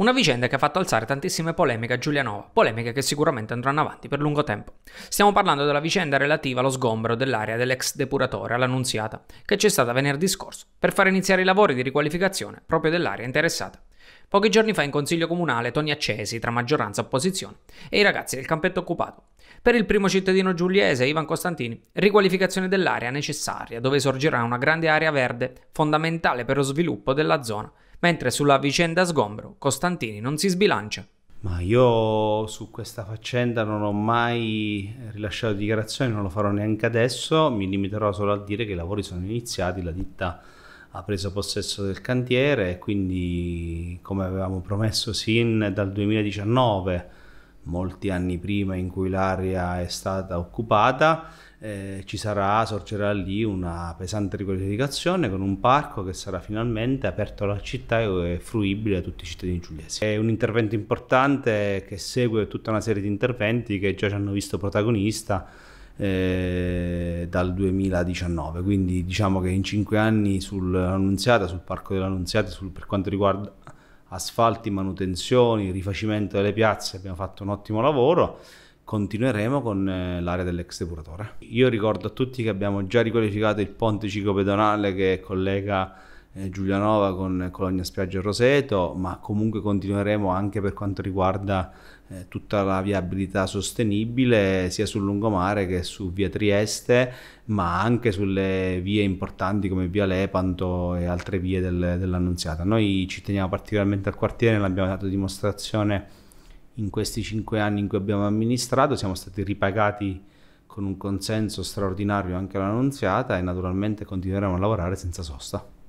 Una vicenda che ha fatto alzare tantissime polemiche a Giulianova, polemiche che sicuramente andranno avanti per lungo tempo. Stiamo parlando della vicenda relativa allo sgombero dell'area dell'ex depuratore all'Annunziata, che c'è stata venerdì scorso, per far iniziare i lavori di riqualificazione proprio dell'area interessata. Pochi giorni fa in consiglio comunale toni accesi tra maggioranza e opposizione e i ragazzi del campetto occupato. Per il primo cittadino giuliese, Ivan Costantini, riqualificazione dell'area necessaria dove sorgerà una grande area verde fondamentale per lo sviluppo della zona mentre sulla vicenda sgombro Costantini non si sbilancia. Ma io su questa faccenda non ho mai rilasciato dichiarazioni, non lo farò neanche adesso, mi limiterò solo a dire che i lavori sono iniziati, la ditta ha preso possesso del cantiere e quindi come avevamo promesso sin dal 2019 molti anni prima in cui l'area è stata occupata, eh, ci sarà, sorgerà lì una pesante riqualificazione con un parco che sarà finalmente aperto alla città e fruibile a tutti i cittadini giuliesi. È un intervento importante che segue tutta una serie di interventi che già ci hanno visto protagonista eh, dal 2019, quindi diciamo che in cinque anni sull'Annunziata, sul Parco dell'Annunziata, sul, per quanto riguarda asfalti, manutenzioni, rifacimento delle piazze, abbiamo fatto un ottimo lavoro, continueremo con eh, l'area dell'ex depuratore. Io ricordo a tutti che abbiamo già riqualificato il ponte ciclopedonale che collega eh, Giulianova con Colonia Spiaggia e Roseto, ma comunque continueremo anche per quanto riguarda eh, tutta la viabilità sostenibile sia sul lungomare che su via Trieste, ma anche sulle vie importanti come via Lepanto e altre vie del, dell'Annunziata. Noi ci teniamo particolarmente al quartiere, l'abbiamo dato dimostrazione in questi cinque anni in cui abbiamo amministrato, siamo stati ripagati con un consenso straordinario anche all'Annunziata e naturalmente continueremo a lavorare senza sosta.